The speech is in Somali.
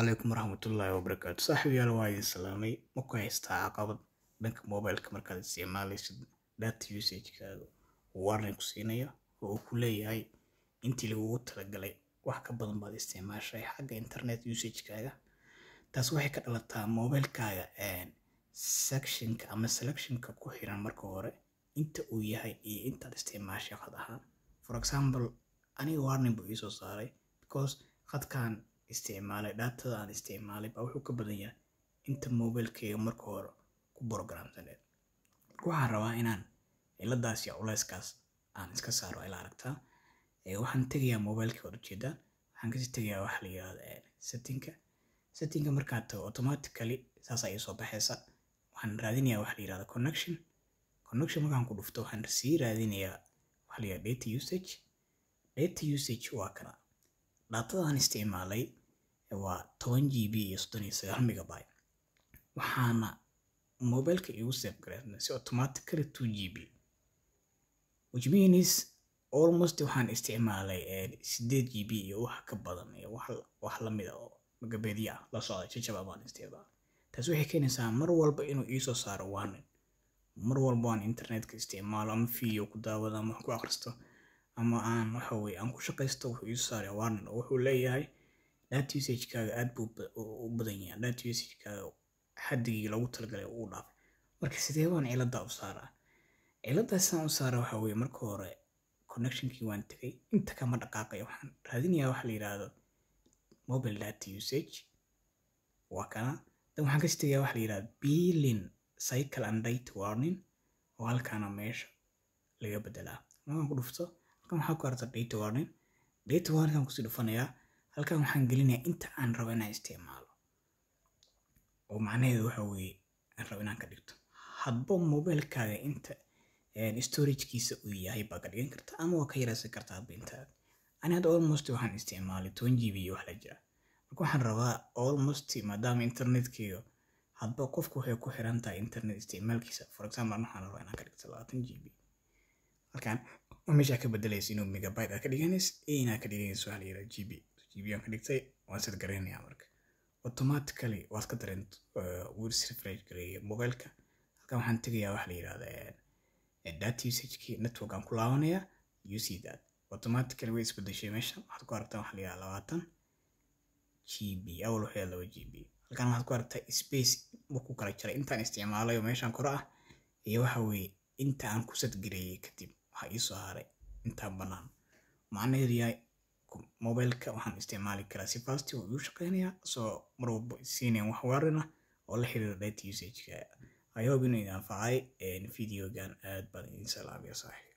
alaykum waraxmatullaahi wabarakaatu saaxiibayaal waayi salaamay maku haystaa caqabad dhanka mobilka markaad isticmaalaysid data usagekaaga warning ku siinaya oo uu ku leeyahay intii lagugu talagalay wax ka badan baad isticmaashay xagga internet usagekaaga taas waxay ka dhalataa mobilekaaga sectionka ama selectionka ku xiran marka hore inta uu yahay iyo intaad isticmaashay qad ahaan for example aniga warning buu iisoo saaray because qadkan isticmaalay dhaatada aan isticmaalay baa wuxuu ka badan yahay inta mobilkeyga marka hore ku brogramsaneed marka waxaan rabaa inaan ciladaas iyo culeyskaas aan iska saaro ilaa aragtaa waxaan tegayaa mobilkii waad ujeedaan waxaan kasii tegayaa waxa la yirahdo settinka settinka markaad tago automatically saas ayay soo baxaysa waxaan raadinayaa waxa la yirahdo connection connection markaan ku dhufto waxaan sii raadinayaa waxa la yirahdo data usage data usage waa kana dhaatada aan isticmaalay waa toban g b iyo soddon iyo sagaal megabyte waxaana mobileka igu save gareysna si automatically two g b which means almost waxaan isticmaalay eh, sideed g b iyo wax ka badan iyo wax lamida oo magabediya la socday jajaba baan isticmaalay waxay keenaysaa mar walba inuu iisoo saaro warning mar walba aan internetka isticmaalo ama video ku daawado ama wax ku akhristo ama aan waxa weye aan ku shaqaysto wuxuu iisoo saaraya warning oo wuxuu leeyahay data usagekaaga aad buu u badanyaya data usagekaaga xadigii lagu talagalay uu dhaafay marka sidee baan ciladaa u saaraa ciladaa u saara waxa weye marka hore connectionkii waan tegay inta kama dhaqaaqay waxaan raadinayaa waxa la yidhaahdo mobile data usage waa kana dan waxaan kasi tegayaa waxa la yidhahdo bilin cycle and date warning oo halkaana meesha laga bedelaa markaan ku dhufto halkan waxaa ku arta date warning date warning aan kusii dhufanayaa halkan waxaan gelinayaa inta aan rabo inaan isticmaalo oo macnaheedu waxa weeye aan rabo inaan ka dhigto hadba mobilkaaga inta storagkiisa uu yahay baa ka dhigan karta ama waa ka yaraysan karta hadba inta ani hadda almost waxaan isticmaalay toban gb iyo wax la jira marka waxaan rabaa almost maadaama internetkeyga hadba qofku waxay ku xiran tahay internet isticmaalkiisa for example waxaan rabaa inaan ka dhigto labaatan gb halkan meeshaa ka bedelaysa inuu megabyte aad ka dhiganaysa ee inaad ka dhiganaysa waxa la yidhaha gb gb-aan ka dhigtay waan sed marka automatically waad ka dareen uh, wirs refresh halkan waxaan tegayaa waxa la yidhahda uh, uh, data usagekii network aan ku laabanayaa uc that automatically way isbedeshay meesha waxaad ku aragtaa waxa la yidhahda labaatan gb awal waxaa laba gb halkan waxaad ku aragtaa space markuu kala jaray intaan isticmaalayo meeshaan kore ah iyo waxa weeye inta aan ku sadgareeyey kadib waxaa iisoo haray intaan bannaan macnaheedu yahay mobileka waxaan isticmaali karaa si fasti wuu igu shaqeynayaa soo marwalba isiinayaan wax weerar ah oo la xiriira data usage-ka i hope inuu idin anfacay videogan aad baan idin salaabiya saaxiib